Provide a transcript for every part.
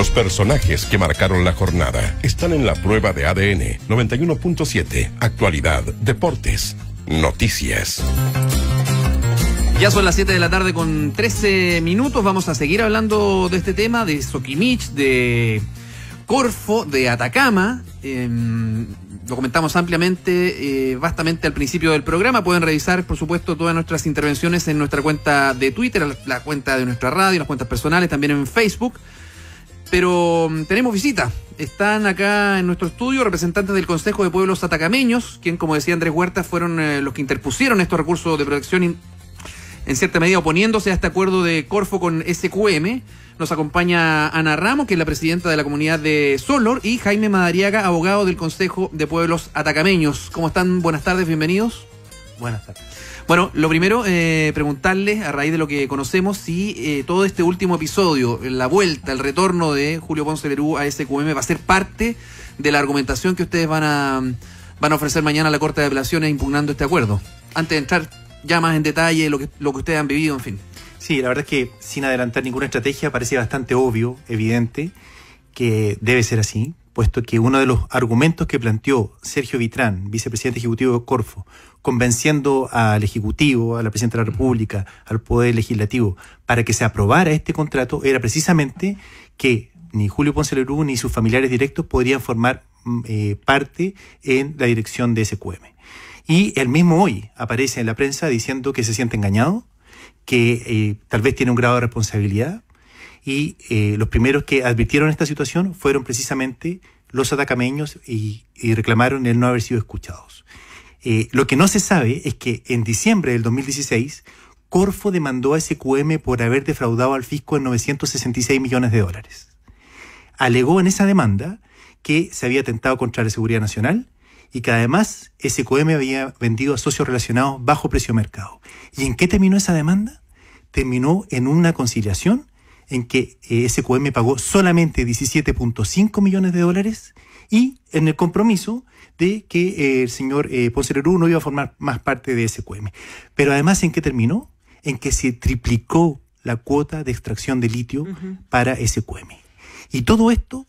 Los personajes que marcaron la jornada están en la prueba de ADN 91.7, actualidad, deportes, noticias. Ya son las 7 de la tarde con 13 minutos. Vamos a seguir hablando de este tema, de Sokimich, de Corfo, de Atacama. Em, lo comentamos ampliamente, eh, vastamente al principio del programa. Pueden revisar, por supuesto, todas nuestras intervenciones en nuestra cuenta de Twitter, la cuenta de nuestra radio, las cuentas personales, también en Facebook. Pero mm, tenemos visita. Están acá en nuestro estudio representantes del Consejo de Pueblos Atacameños, quien, como decía Andrés Huerta, fueron eh, los que interpusieron estos recursos de protección, en cierta medida oponiéndose a este acuerdo de Corfo con SQM. Nos acompaña Ana Ramos, que es la presidenta de la comunidad de Solor, y Jaime Madariaga, abogado del Consejo de Pueblos Atacameños. ¿Cómo están? Buenas tardes, bienvenidos. Buenas tardes. Bueno, lo primero, eh, preguntarles a raíz de lo que conocemos si eh, todo este último episodio, la vuelta, el retorno de Julio Ponce Perú a SQM va a ser parte de la argumentación que ustedes van a, van a ofrecer mañana a la Corte de Apelaciones impugnando este acuerdo. Antes de entrar ya más en detalle lo que, lo que ustedes han vivido, en fin. Sí, la verdad es que sin adelantar ninguna estrategia parece bastante obvio, evidente, que debe ser así, puesto que uno de los argumentos que planteó Sergio Vitrán, vicepresidente ejecutivo de Corfo, convenciendo al Ejecutivo, a la Presidenta de la República, al Poder Legislativo, para que se aprobara este contrato, era precisamente que ni Julio Ponce Lerú ni sus familiares directos podrían formar mm, eh, parte en la dirección de SQM. Y el mismo hoy aparece en la prensa diciendo que se siente engañado, que eh, tal vez tiene un grado de responsabilidad, y eh, los primeros que advirtieron esta situación fueron precisamente los atacameños y, reclamaron el no haber sido escuchados. Eh, lo que no se sabe es que en diciembre del 2016, Corfo demandó a SQM por haber defraudado al fisco en 966 millones de dólares. Alegó en esa demanda que se había atentado contra la seguridad nacional y que además SQM había vendido a socios relacionados bajo precio mercado. ¿Y en qué terminó esa demanda? Terminó en una conciliación en que eh, SQM pagó solamente 17.5 millones de dólares y en el compromiso de que eh, el señor eh, no iba a formar más parte de SQM. Pero además, ¿en qué terminó? En que se triplicó la cuota de extracción de litio para SQM. Y todo esto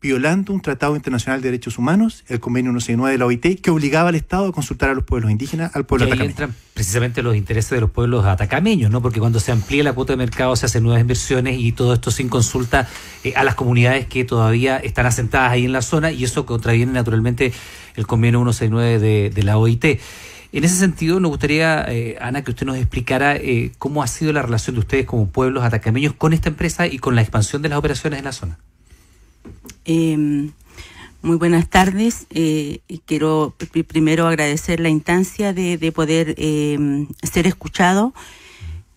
violando un tratado internacional de derechos humanos, el convenio 169 de la OIT, que obligaba al Estado a consultar a los pueblos indígenas, al pueblo ahí entran precisamente los intereses de los pueblos atacameños, ¿no? Porque cuando se amplía la cuota de mercado se hacen nuevas inversiones y todo esto sin consulta eh, a las comunidades que todavía están asentadas ahí en la zona y eso contraviene naturalmente el convenio 169 de, de la OIT. En ese sentido, nos gustaría, eh, Ana, que usted nos explicara eh, cómo ha sido la relación de ustedes como pueblos atacameños con esta empresa y con la expansión de las operaciones en la zona. Em, muy buenas tardes. Eh, quiero primero agradecer la instancia de, poder em, ser escuchado,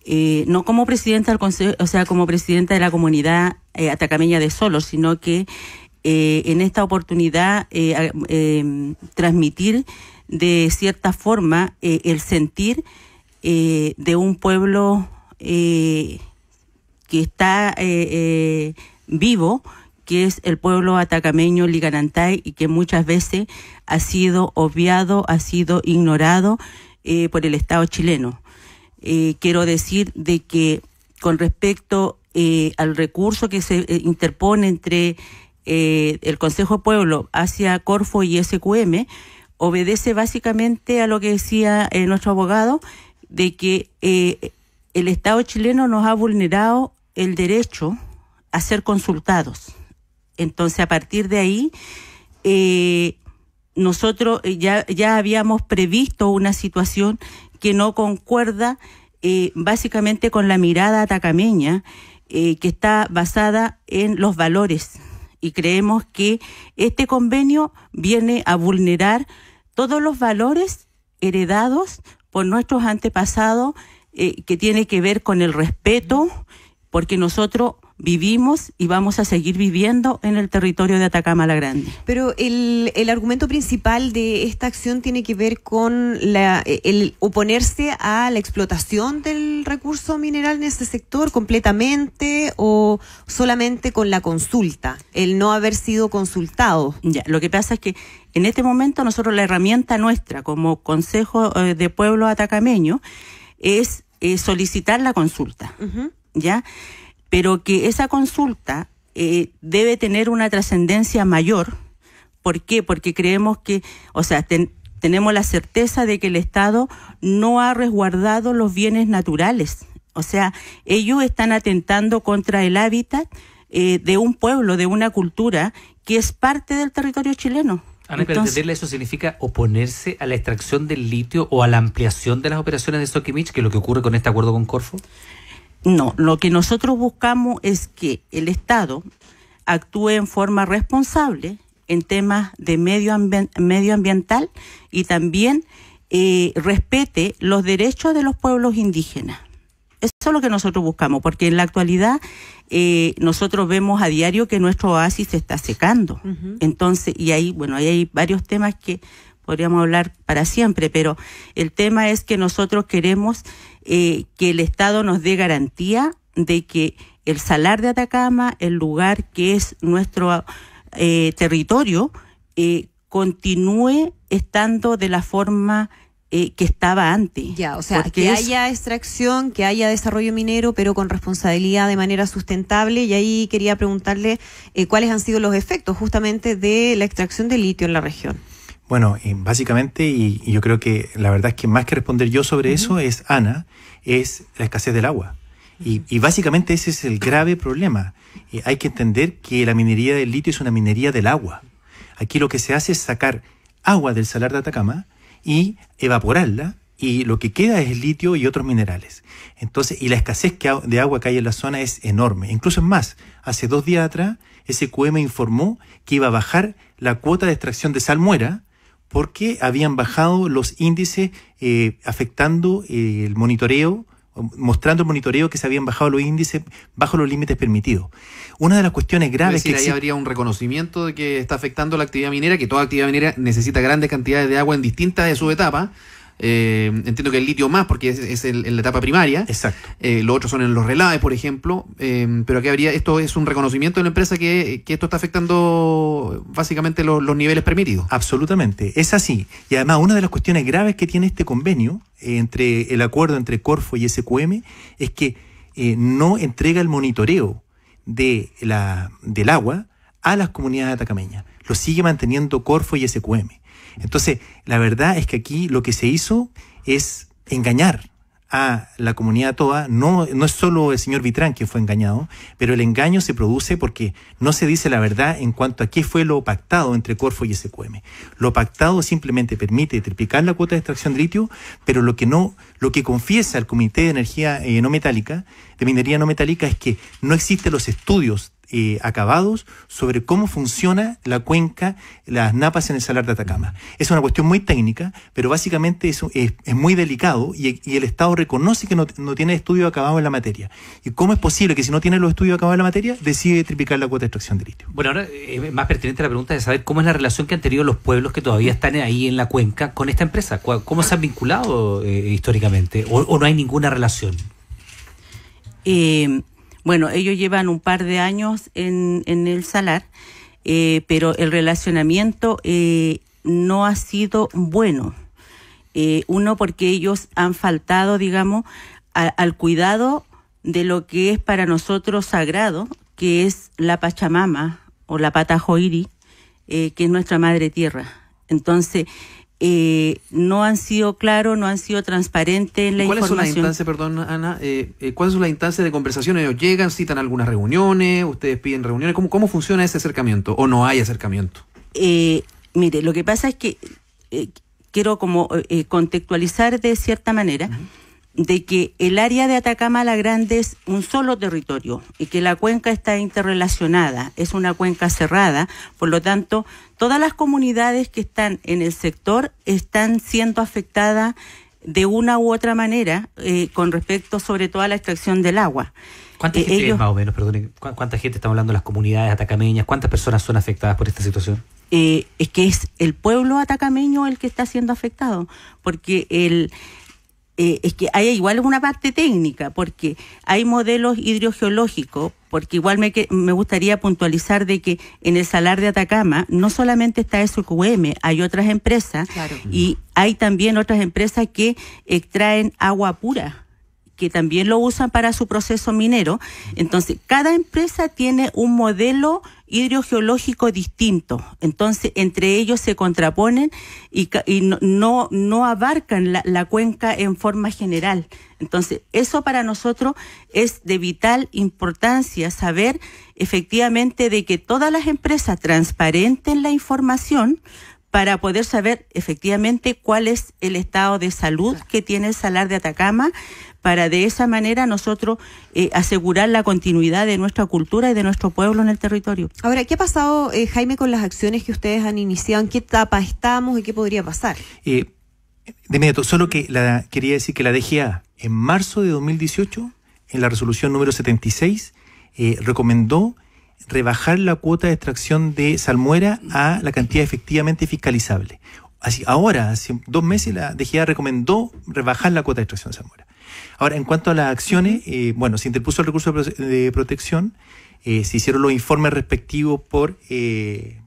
eh, no como presidenta del consejo, o sea, como presidenta de la comunidad eh, atacameña de Solo, sino que en esta oportunidad em, transmitir de cierta forma el sentir de un pueblo que está vivo que es el pueblo atacameño Liganantay y que muchas veces ha sido obviado, ha sido ignorado eh, por el Estado chileno. Eh, quiero decir de que con respecto eh, al recurso que se interpone entre el Consejo Pueblo hacia Corfo y SQM, obedece básicamente a lo que decía nuestro abogado, de que el Estado chileno nos ha vulnerado el derecho a ser consultados. Entonces, a partir de ahí, eh, nosotros eh, ya, ya habíamos previsto una situación que no concuerda eh, básicamente con la mirada atacameña, que está basada en los valores. Y creemos que este convenio viene a vulnerar todos los valores heredados por nuestros antepasados, que tiene que ver con el respeto, porque nosotros vivimos y vamos a seguir viviendo en el territorio de Atacama la Grande. Pero el, argumento principal de esta acción tiene que ver con el oponerse a la explotación del recurso mineral en ese sector completamente o solamente con la consulta, el no haber sido consultado. Ya, lo que pasa es que en este momento nosotros la herramienta nuestra como Consejo eh, de Pueblo Atacameño es eh, solicitar la consulta. ¿Ya? pero que esa consulta eh, debe tener una trascendencia mayor. ¿Por qué? Porque creemos que, o sea, tenemos la certeza de que el Estado no ha resguardado los bienes naturales. O sea, ellos están atentando contra el hábitat eh, de un pueblo, de una cultura que es parte del territorio chileno. Ana, para entenderle, eso significa oponerse a la extracción del litio o a la ampliación de las operaciones de Soquimich, que es lo que ocurre con este acuerdo con Corfo. No, lo que nosotros buscamos es que el Estado actúe en forma responsable en temas de medio ambiental y también eh, respete los derechos de los pueblos indígenas. Eso es lo que nosotros buscamos, porque en la actualidad eh, nosotros vemos a diario que nuestro oasis se está secando. Entonces, y ahí, bueno, hay varios temas que podríamos hablar para siempre, pero el tema es que nosotros queremos eh, que el Estado nos dé garantía de que el salar de Atacama, el lugar que es nuestro eh, territorio, eh, continúe estando de la forma que estaba antes. Ya, o sea, que haya extracción, que haya desarrollo minero, pero con responsabilidad de manera sustentable. Y ahí quería preguntarle cuáles han sido los efectos justamente de la extracción de litio en la región. Bueno, básicamente, y, yo creo que la verdad es que más que responder yo sobre eso es Ana, es la escasez del agua. Y, básicamente ese es el grave problema. hay que entender que la minería del litio es una minería del agua. Aquí lo que se hace es sacar agua del salar de Atacama y evaporarla y lo que queda es litio y otros minerales. Entonces, y la escasez de agua que hay en la zona es enorme. Incluso es más, hace dos días atrás, SQM informó que iba a bajar la cuota de extracción de salmuera porque habían bajado los índices eh, afectando eh, el monitoreo, mostrando el monitoreo que se habían bajado los índices bajo los límites permitidos. Una de las cuestiones graves es que ahí habría un reconocimiento de que está afectando la actividad minera, que toda actividad minera necesita grandes cantidades de agua en distintas de su etapa. Eh, entiendo que el litio más, porque es, en la etapa primaria. Exacto. Eh, los otros son en los relaves, por ejemplo. Eh, pero aquí habría, esto es un reconocimiento de la empresa que, esto está afectando básicamente los, los niveles permitidos. Absolutamente, es así. Y además, una de las cuestiones graves que tiene este convenio, entre el acuerdo entre Corfo y SQM, es que no entrega el monitoreo de la, del agua a las comunidades atacameñas. Lo sigue manteniendo Corfo y SQM. Entonces, la verdad es que aquí lo que se hizo es engañar a la comunidad toda, no, es solo el señor Vitrán quien fue engañado, pero el engaño se produce porque no se dice la verdad en cuanto a qué fue lo pactado entre Corfo y SQM. Lo pactado simplemente permite triplicar la cuota de extracción de litio, pero lo que no, lo que confiesa el Comité de Energía eh, No Metálica, de Minería No Metálica, es que no existen los estudios eh, acabados sobre cómo funciona la cuenca, las napas en el salar de Atacama. Es una cuestión muy técnica, pero básicamente es, es, muy delicado y, el Estado reconoce que no, tiene estudios acabados en la materia. ¿Y cómo es posible que si no tiene los estudios acabados en la materia, decide triplicar la cuota de extracción de litio? Bueno, ahora eh, es más pertinente la pregunta de saber cómo es la relación que han tenido los pueblos que todavía están ahí en la cuenca con esta empresa. ¿Cómo se han vinculado eh, históricamente? ¿O, ¿O no hay ninguna relación? Eh, bueno, ellos llevan un par de años en, en el salar, eh, pero el relacionamiento eh, no ha sido bueno. Eh, uno, porque ellos han faltado, digamos, al cuidado de lo que es para nosotros sagrado, que es la Pachamama o la Patajoiri, que es nuestra madre tierra. Entonces, eh, no han sido claros, no han sido transparentes en la ¿Cuál información. es la instancia, perdón, Ana? Eh, eh ¿Cuál es la instancia de conversaciones Ellos llegan, citan algunas reuniones, ustedes piden reuniones. ¿Cómo, cómo funciona ese acercamiento o no hay acercamiento? Eh, mire, lo que pasa es que eh, quiero como contextualizar de cierta manera de que el área de Atacama la Grande es un solo territorio y que la cuenca está interrelacionada, es una cuenca cerrada, por lo tanto, todas las comunidades que están en el sector están siendo afectadas de una u otra manera eh, con respecto sobre todo a la extracción del agua. ¿Cuánta eh, gente menos, estamos hablando de las comunidades atacameñas? ¿Cuántas personas son afectadas por esta situación? Eh, es que es el pueblo atacameño el que está siendo afectado, porque el eh, es que hay igual una parte técnica, porque hay modelos hidrogeológicos, porque igual me, gustaría puntualizar de que en el Salar de Atacama no solamente está SQM, hay otras empresas y hay también otras empresas que extraen agua pura que también lo usan para su proceso minero. Entonces, cada empresa tiene un modelo hidrogeológico distinto. Entonces, entre ellos se contraponen y, no, abarcan la, la, cuenca en forma general. Entonces, eso para nosotros es de vital importancia saber efectivamente de que todas las empresas transparenten la información para poder saber efectivamente cuál es el estado de salud que tiene el salar de Atacama, para de esa manera nosotros eh, asegurar la continuidad de nuestra cultura y de nuestro pueblo en el territorio. Ahora, ¿qué ha pasado, eh, Jaime, con las acciones que ustedes han iniciado? ¿En qué etapa estamos y qué podría pasar? Eh, de inmediato, solo que la, quería decir que la DGA, en marzo de 2018, en la resolución número 76, recomendó rebajar la cuota de extracción de salmuera a la cantidad efectivamente fiscalizable. Así, ahora, hace dos meses, la DGA recomendó rebajar la cuota de extracción de salmuera. Ahora, en cuanto a las acciones, eh, bueno, se interpuso el recurso de protección, eh, se hicieron los informes respectivos por eh,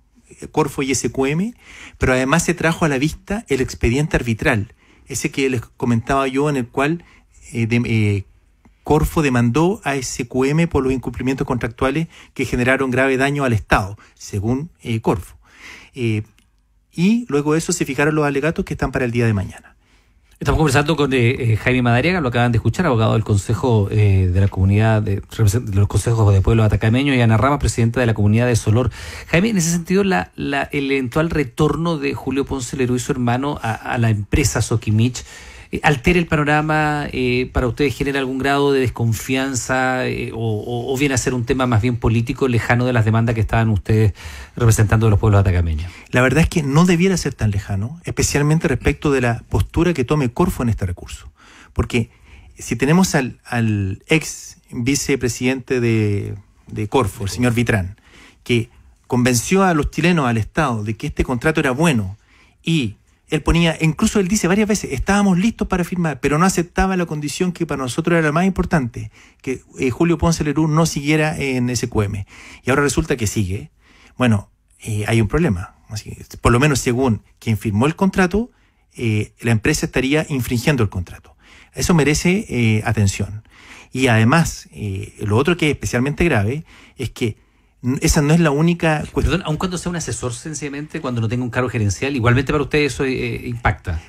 Corfo y SQM, pero además se trajo a la vista el expediente arbitral, ese que les comentaba yo en el cual de, Corfo demandó a SQM por los incumplimientos contractuales que generaron grave daño al Estado, según eh, Corfo. Eh, y luego de eso se fijaron los alegatos que están para el día de mañana. Estamos conversando con eh, Jaime Madariaga, lo acaban de escuchar, abogado del Consejo de la Comunidad, de, los Consejos de Pueblo Atacameño, y Ana Rama, presidenta de la Comunidad de Solor. Jaime, en ese sentido, la, la el eventual retorno de Julio Ponce Leroy y su hermano a, a la empresa Soquimich, eh, altera el panorama, eh, para ustedes genera algún grado de desconfianza eh, o, viene a ser un tema más bien político lejano de las demandas que estaban ustedes representando de los pueblos atacameños? La verdad es que no debiera ser tan lejano, especialmente respecto de la postura que tome Corfo en este recurso. Porque si tenemos al, ex vicepresidente de, de Corfo, el señor Vitrán, que convenció a los chilenos, al Estado, de que este contrato era bueno y él ponía, incluso él dice varias veces, estábamos listos para firmar, pero no aceptaba la condición que para nosotros era la más importante, que eh, Julio Ponce Lerú no siguiera en SQM. Y ahora resulta que sigue. Bueno, eh, hay un problema. por lo menos según quien firmó el contrato, eh, la empresa estaría infringiendo el contrato. Eso merece atención. Y además, lo otro que es especialmente grave es que esa no es la única cuestión. Perdón, aun cuando sea un asesor, sencillamente, cuando no tenga un cargo gerencial, igualmente para ustedes eso eh, eh, impacta.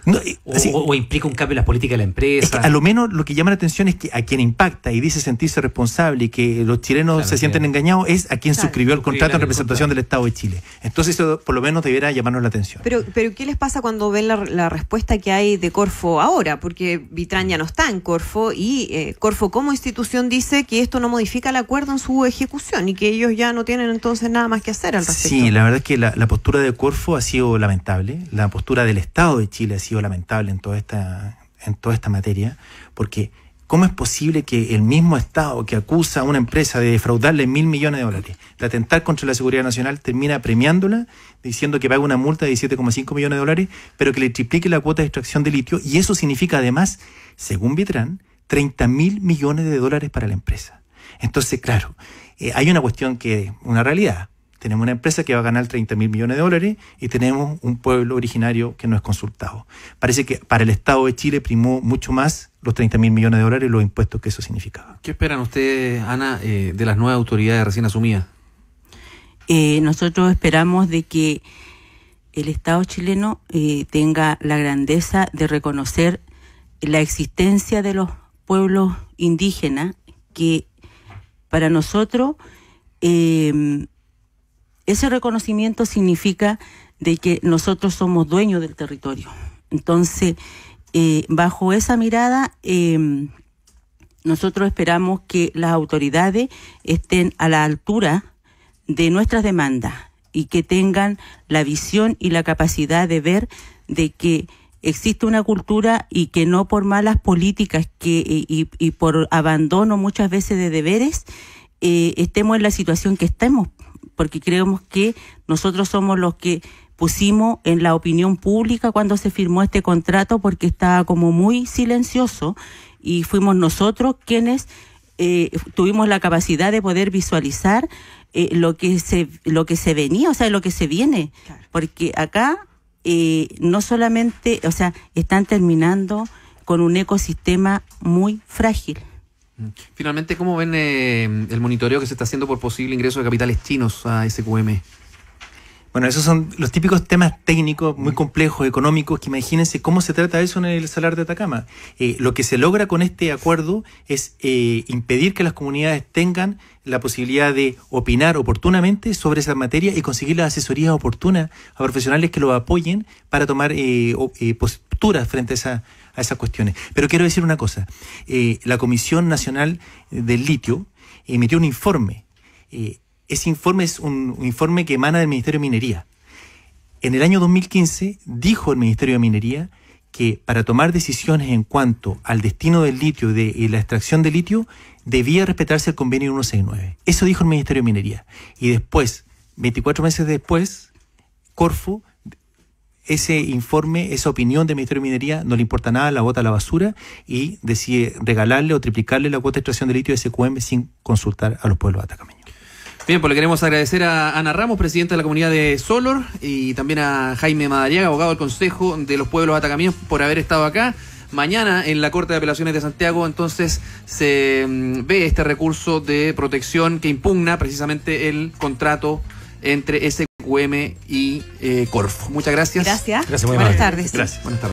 o, implica un cambio en las políticas de la empresa. a lo menos lo que llama la atención es que a quien impacta y dice sentirse responsable y que los chilenos se sienten engañados es a quien suscribió el contrato en representación del Estado de Chile. Entonces, eso por lo menos debiera llamarnos la atención. Pero, pero ¿qué les pasa cuando ven la, respuesta que hay de Corfo ahora? Porque Vitran ya no está en Corfo y eh, Corfo, como institución, dice que esto no modifica el acuerdo en su ejecución y que ellos ya no tienen entonces nada más que hacer al respecto. Sí, la verdad es que la, postura de Corfo ha sido lamentable, la postura del Estado de Chile ha sido lamentable en toda esta, en toda esta materia, porque ¿cómo es posible que el mismo Estado que acusa a una empresa de defraudarle mil millones de dólares, de atentar contra la seguridad nacional, termina premiándola, diciendo que pague una multa de 17,5 millones de dólares, pero que le triplique la cuota de extracción de litio? Y eso significa además, según Vitrán, 30 mil millones de dólares para la empresa. Entonces, claro, eh, hay una cuestión que es una realidad. Tenemos una empresa que va a ganar 30 mil millones de dólares y tenemos un pueblo originario que no es consultado. Parece que para el Estado de Chile primó mucho más los 30 mil millones de dólares los impuestos que eso significaba. ¿Qué esperan ustedes, Ana, eh, de las nuevas autoridades recién asumidas? Eh, nosotros esperamos de que el Estado chileno tenga la grandeza de reconocer la existencia de los pueblos indígenas que para nosotros, eh, ese reconocimiento significa de que nosotros somos dueños del territorio. Entonces, eh, bajo esa mirada, em, nosotros esperamos que las autoridades estén a la altura de nuestras demandas y que tengan la visión y la capacidad de ver de que existe una cultura y que no por malas políticas que, y, por abandono muchas veces de deberes eh, estemos en la situación que estemos, porque creemos que nosotros somos los que pusimos en la opinión pública cuando se firmó este contrato porque estaba como muy silencioso y fuimos nosotros quienes eh, tuvimos la capacidad de poder visualizar eh, lo que se lo que se venía, o sea, lo que se viene, porque acá eh, no solamente, o sea, están terminando con un ecosistema muy frágil. Mm. Finalmente, ¿cómo ven eh, el monitoreo que se está haciendo por posible ingreso de capitales chinos a SQM? Bueno, esos son los típicos temas técnicos muy mm. complejos, económicos, que imagínense cómo se trata eso en el Salar de Atacama. Eh, lo que se logra con este acuerdo es eh, impedir que las comunidades tengan la posibilidad de opinar oportunamente sobre esa materia y conseguir las asesorías oportunas a profesionales que lo apoyen para tomar eh, posturas frente a, a, esas cuestiones. Pero quiero decir una cosa, la Comisión Nacional del Litio emitió un informe ese informe es un, informe que emana del Ministerio de Minería. En el año 2015 dijo el Ministerio de Minería que para tomar decisiones en cuanto al destino del litio de, y la extracción de litio debía respetarse el convenio 169. Eso dijo el Ministerio de Minería. Y después, 24 meses después, Corfu ese informe, esa opinión del Ministerio de Minería no le importa nada, la bota a la basura y decide regalarle o triplicarle la cuota de extracción de litio de SQM sin consultar a los pueblos atacameños. Bien, pues le queremos agradecer a Ana Ramos, presidenta de la comunidad de Solor, y también a Jaime Madariaga, abogado del Consejo de los Pueblos Atacamíos, por haber estado acá. Mañana en la Corte de Apelaciones de Santiago, entonces, se mm, ve este recurso de protección que impugna precisamente el contrato entre SQM y eh, Corfo. Muchas gracias. Gracias. gracias Buenas tardes. Gracias. Buenas tardes.